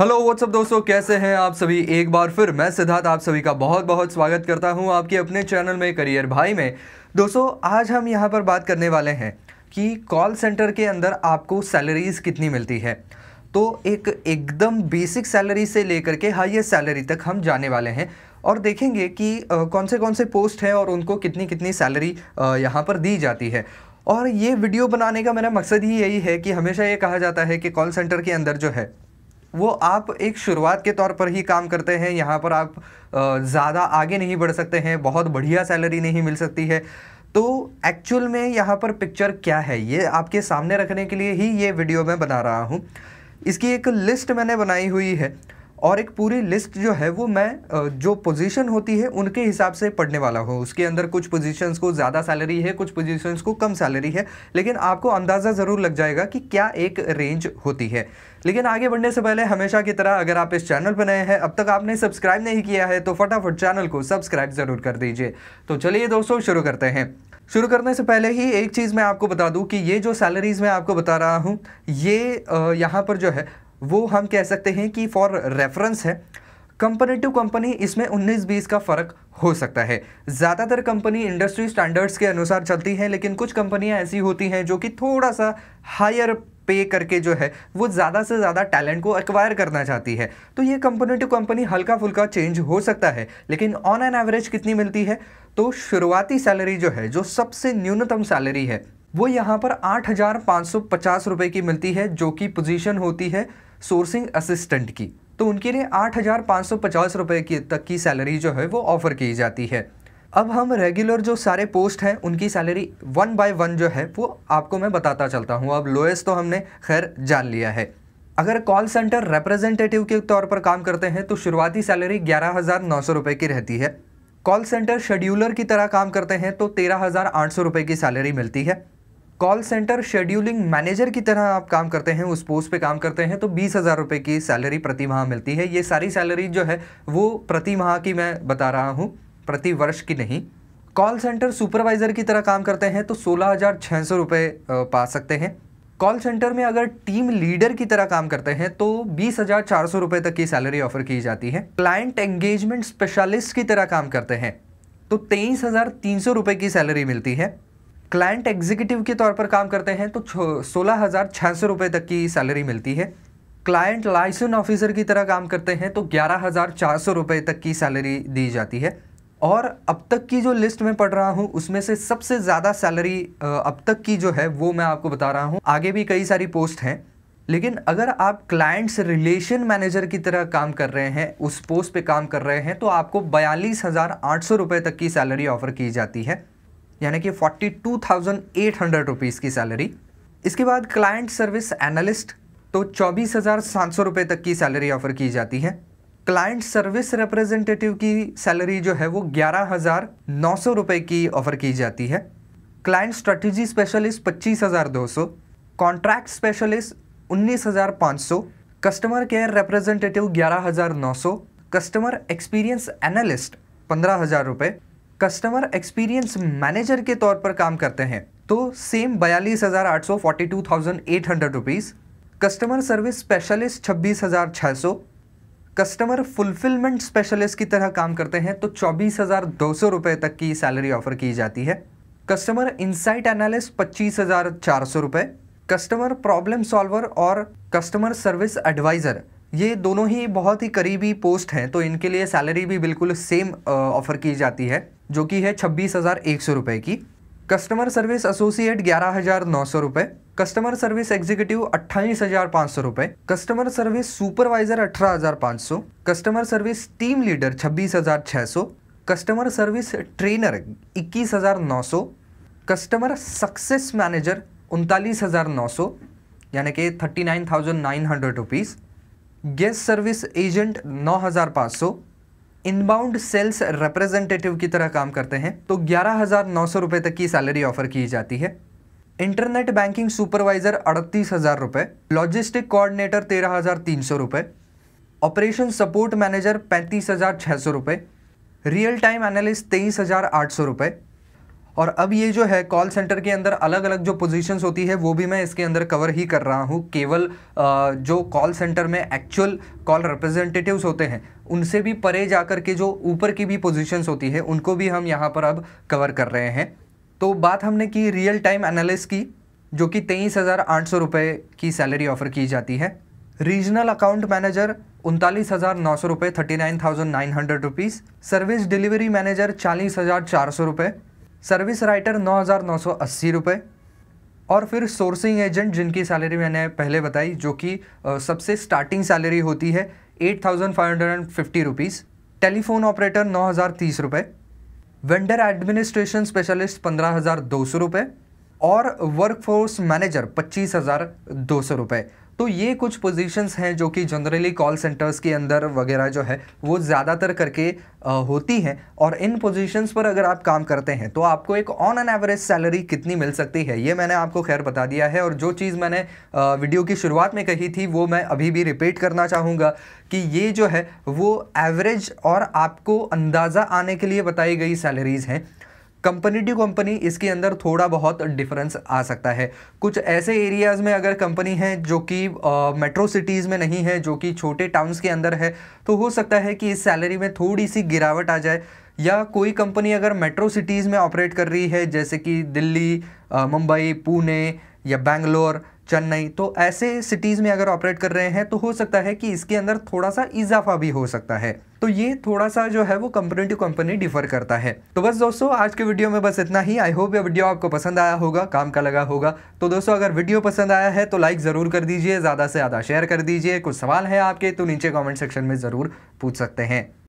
hello what's up दोस्तों कैसे हैं आप सभी एक बार फिर मैं सिद्धार्थ आप सभी का बहुत बहुत स्वागत करता हूं आपके अपने चैनल में करियर भाई में दोस्तों आज हम यहां पर बात करने वाले हैं कि कॉल सेंटर के अंदर आपको सैलरीज़ कितनी मिलती है तो एक एकदम बेसिक सैलरी से लेकर के हाइएस्ट सैलरी तक हम जाने वाले हैं और देखेंगे कि कौन से कौन से पोस्ट हैं और उनको कितनी कितनी सैलरी यहाँ पर दी जाती है और ये वीडियो बनाने का मेरा मकसद ही यही है कि हमेशा ये कहा जाता है कि कॉल सेंटर के अंदर जो है वो आप एक शुरुआत के तौर पर ही काम करते हैं यहाँ पर आप ज़्यादा आगे नहीं बढ़ सकते हैं बहुत बढ़िया सैलरी नहीं मिल सकती है तो एक्चुअल में यहाँ पर पिक्चर क्या है ये आपके सामने रखने के लिए ही ये वीडियो मैं बना रहा हूँ इसकी एक लिस्ट मैंने बनाई हुई है और एक पूरी लिस्ट जो है वो मैं जो पोजीशन होती है उनके हिसाब से पढ़ने वाला हूँ उसके अंदर कुछ पोजीशंस को ज़्यादा सैलरी है कुछ पोजीशंस को कम सैलरी है लेकिन आपको अंदाज़ा ज़रूर लग जाएगा कि क्या एक रेंज होती है लेकिन आगे बढ़ने से पहले हमेशा की तरह अगर आप इस चैनल पर नए हैं अब तक आपने सब्सक्राइब नहीं किया है तो फटाफट चैनल को सब्सक्राइब ज़रूर कर दीजिए तो चलिए दोस्तों शुरू करते हैं शुरू करने से पहले ही एक चीज़ मैं आपको बता दूं कि ये जो सैलरीज़ मैं आपको बता रहा हूँ ये यहाँ पर जो है वो हम कह सकते हैं कि फॉर रेफरेंस है कंपनी टू कंपनी इसमें 19-20 का फ़र्क हो सकता है ज़्यादातर कंपनी इंडस्ट्री स्टैंडर्ड्स के अनुसार चलती हैं लेकिन कुछ कंपनियां ऐसी होती हैं जो कि थोड़ा सा हायर पे करके जो है वो ज़्यादा से ज़्यादा टैलेंट को एक्वायर करना चाहती है तो ये कंपनी टू कंपनी हल्का फुल्का चेंज हो सकता है लेकिन ऑन एन एवरेज कितनी मिलती है तो शुरुआती सैलरी जो है जो सबसे न्यूनतम सैलरी है वो यहाँ पर आठ हज़ार पाँच सौ पचास रुपये की मिलती है जो कि पोजीशन होती है सोर्सिंग असिस्टेंट की तो उनके लिए आठ हज़ार पाँच सौ पचास रुपये की तक की सैलरी जो है वो ऑफ़र की जाती है अब हम रेगुलर जो सारे पोस्ट हैं उनकी सैलरी वन बाय वन जो है वो आपको मैं बताता चलता हूँ अब लोएस्ट तो हमने खैर जान लिया है अगर कॉल सेंटर रिप्रेजेंटेटिव के तौर पर काम करते हैं तो शुरुआती सैलरी ग्यारह हज़ार नौ सौ रुपये की रहती है कॉल सेंटर शेड्यूलर की तरह काम करते हैं तो तेरह हज़ार आठ सौ रुपये की सैलरी मिलती है कॉल सेंटर शेड्यूलिंग मैनेजर की तरह आप काम करते हैं उस पोस्ट पे काम करते हैं तो बीस हज़ार रुपये की सैलरी प्रति माह मिलती है ये सारी सैलरी जो है वो प्रति माह की मैं बता रहा हूँ प्रति वर्ष की नहीं कॉल सेंटर सुपरवाइज़र की तरह काम करते हैं तो सोलह हज़ार छः सौ रुपये पा सकते हैं कॉल सेंटर में अगर टीम लीडर की तरह काम करते हैं तो बीस हज़ार चार सौ रुपये तक की सैलरी ऑफर की जाती है क्लाइंट एंगेजमेंट स्पेशलिस्ट की तरह काम करते हैं तो तेईस हज़ार तीन सौ रुपये की सैलरी मिलती है क्लाइंट एग्जीक्यूटिव के तौर पर काम करते हैं तो सोलह हज़ार छः सौ रुपये तक की सैलरी मिलती है क्लाइंट लाइसेंस ऑफिसर की तरह काम करते हैं तो ग्यारह हज़ार चार सौ रुपये तक की सैलरी दी जाती है और अब तक की जो लिस्ट में पढ़ रहा हूँ उसमें से सबसे ज़्यादा सैलरी अब तक की जो है वो मैं आपको बता रहा हूँ आगे भी कई सारी पोस्ट हैं लेकिन अगर आप क्लाइंट्स रिलेशन मैनेजर की तरह काम कर रहे हैं उस पोस्ट पे काम कर रहे हैं तो आपको बयालीस हज़ार आठ सौ रुपये तक की सैलरी ऑफ़र की जाती है यानी कि forty two thousand eight hundred rupees की सैलरी इसके बाद क्लाइंट सर्विस एनालिस्ट तो चौबीस हज़ार सात सौ रुपये तक की सैलरी ऑफर की जाती है क्लाइंट सर्विस रिप्रेजेंटेटिव की सैलरी जो है वो ग्यारह हज़ार नौ सौ रुपये की ऑफर की जाती है क्लाइंट स्ट्रेटजी स्पेशलिस्ट पच्चीस हज़ार दो सौ कॉन्ट्रैक्ट स्पेशलिस्ट उन्नीस हज़ार पाँच सौ कस्टमर केयर रिप्रेजेंटेटिव ग्यारह हज़ार नौ सौ कस्टमर एक्सपीरियंस एनालिस्ट पंद्रह हज़ार रुपये कस्टमर एक्सपीरियंस मैनेजर के तौर पर काम करते हैं तो सेम बयालीस हज़ार आठ सौ forty two thousand eight hundred rupees customer service specialist छब्बीस हज़ार छः सौ कस्टमर फुलफिलमेंट स्पेशलिस्ट की तरह काम करते हैं तो चौबीस हज़ार दो सौ रुपये तक की सैलरी ऑफर की जाती है कस्टमर इंसाइट एनालिस्ट पच्चीस हज़ार चार सौ रुपये कस्टमर प्रॉब्लम सॉल्वर और कस्टमर सर्विस एडवाइज़र ये दोनों ही बहुत ही करीबी पोस्ट हैं तो इनके लिए सैलरी भी बिल्कुल सेम ऑफ़र की जाती है जो कि है छब्बीस हज़ार एक सौ रुपए की कस्टमर सर्विस एसोसिएट ग्यारह हज़ार नौ सौ रुपए कस्टमर सर्विस एग्जीक्यूटिव अट्ठाईस हज़ार पाँच सौ रुपए कस्टमर सर्विस सुपरवाइजर अठारह हज़ार पाँच सौ कस्टमर सर्विस टीम लीडर छब्बीस हज़ार छः सौ कस्टमर सर्विस ट्रेनर इक्कीस हज़ार नौ सौ कस्टमर सक्सेस मैनेजर उनतालीस हज़ार नौ सौ यानी कि thirty nine thousand nine hundred rupees guest service agent नौ हज़ार पाँच सौ इनबाउंड सेल्स रिप्रेजेंटेटिव की तरह काम करते हैं तो ग्यारह हज़ार नौ सौ रुपये तक की सैलरी ऑफर की जाती है इंटरनेट बैंकिंग सुपरवाइज़र अड़तीस हज़ार रुपये लॉजिस्टिक कोऑर्डिनेटर तेरह हज़ार तीन सौ रुपये ऑपरेशन सपोर्ट मैनेजर पैंतीस हज़ार छः सौ रुपये रियल टाइम एनालिस्ट तेईस हज़ार आठ सौ रुपये और अब ये जो है कॉल सेंटर के अंदर अलग अलग जो पोजीशंस होती है वो भी मैं इसके अंदर कवर ही कर रहा हूँ केवल जो कॉल सेंटर में एक्चुअल कॉल रिप्रेजेंटेटिव्स होते हैं उनसे भी परे जा कर के जो ऊपर की भी पोजीशंस होती है उनको भी हम यहाँ पर अब कवर कर रहे हैं तो बात हमने की रियल टाइम एनालिस की जो कि तेईस हज़ार आठ सौ रुपये की सैलरी ऑफ़र की जाती है रीजनल अकाउंट मैनेजर उनतालीस हज़ार नौ सौ रुपये thirty nine thousand nine hundred rupees service delivery manager चालीस हज़ार चार सौ रुपये सर्विस राइटर नौ हज़ार नौ सौ अस्सी रुपये और फिर सोर्सिंग एजेंट जिनकी सैलरी मैंने पहले बताई जो कि सबसे स्टार्टिंग सैलरी होती है eight thousand five hundred and fifty rupees telephone operator नौ हज़ार तीस रुपये वेंडर एडमिनिस्ट्रेशन स्पेशलिस्ट पंद्रह हज़ार दो सौ रुपये और वर्कफोर्स मैनेजर पच्चीस हज़ार दो सौ रुपये तो ये कुछ पोजीशंस हैं जो कि जनरली कॉल सेंटर्स के अंदर वगैरह जो है वो ज़्यादातर करके आ, होती हैं और इन पोजीशंस पर अगर आप काम करते हैं तो आपको एक ऑन एन एवरेज सैलरी कितनी मिल सकती है ये मैंने आपको खैर बता दिया है और जो चीज़ मैंने आ, वीडियो की शुरुआत में कही थी वो मैं अभी भी रिपीट करना चाहूँगा कि ये जो है वो एवरेज और आपको अंदाज़ा आने के लिए बताई गई सैलरीज़ हैं कंपनी टू कंपनी इसके अंदर थोड़ा बहुत डिफरेंस आ सकता है कुछ ऐसे एरियाज़ में अगर कंपनी है जो कि मेट्रो सिटीज़ में नहीं है जो कि छोटे टाउन्स के अंदर है तो हो सकता है कि इस सैलरी में थोड़ी सी गिरावट आ जाए या कोई कंपनी अगर मेट्रो सिटीज़ में ऑपरेट कर रही है जैसे कि दिल्ली मुंबई पुणे या बेंगलोर चेन्नई तो ऐसे सिटीज़ में अगर ऑपरेट कर रहे हैं तो हो सकता है कि इसके अंदर थोड़ा सा इजाफा भी हो सकता है तो ये थोड़ा सा जो है वो कंपनी टू कंपनी डिफर करता है तो बस दोस्तों आज के वीडियो में बस इतना ही आई होप ये वीडियो आपको पसंद आया होगा काम का लगा होगा तो दोस्तों अगर वीडियो पसंद आया है तो लाइक ज़रूर कर दीजिए ज़्यादा से ज़्यादा शेयर कर दीजिए कुछ सवाल है आपके तो नीचे कॉमेंट सेक्शन में ज़रूर पूछ सकते हैं